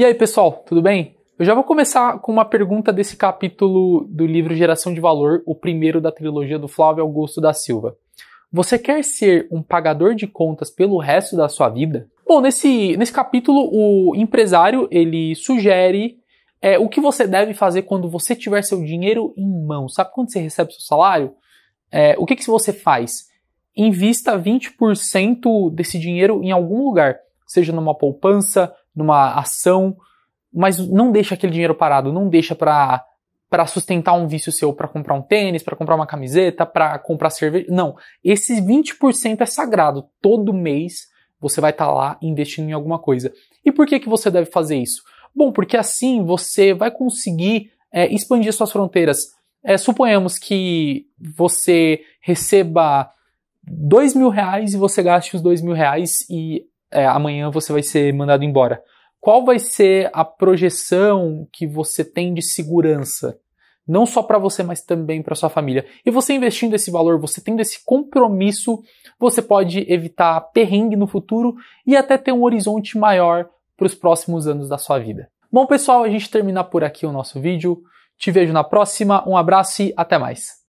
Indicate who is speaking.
Speaker 1: E aí, pessoal, tudo bem? Eu já vou começar com uma pergunta desse capítulo do livro Geração de Valor, o primeiro da trilogia do Flávio Augusto da Silva. Você quer ser um pagador de contas pelo resto da sua vida? Bom, nesse, nesse capítulo, o empresário ele sugere é, o que você deve fazer quando você tiver seu dinheiro em mão. Sabe quando você recebe seu salário? É, o que, que você faz? Invista 20% desse dinheiro em algum lugar, seja numa poupança, numa ação, mas não deixa aquele dinheiro parado, não deixa para para sustentar um vício seu, para comprar um tênis, para comprar uma camiseta, para comprar cerveja. Não, esse 20% é sagrado. Todo mês você vai estar tá lá investindo em alguma coisa. E por que que você deve fazer isso? Bom, porque assim você vai conseguir é, expandir suas fronteiras. É, suponhamos que você receba dois mil reais e você gaste os dois mil reais e é, amanhã você vai ser mandado embora. Qual vai ser a projeção que você tem de segurança? Não só para você, mas também para sua família. E você investindo esse valor, você tendo esse compromisso, você pode evitar perrengue no futuro e até ter um horizonte maior para os próximos anos da sua vida. Bom, pessoal, a gente termina por aqui o nosso vídeo. Te vejo na próxima, um abraço e até mais.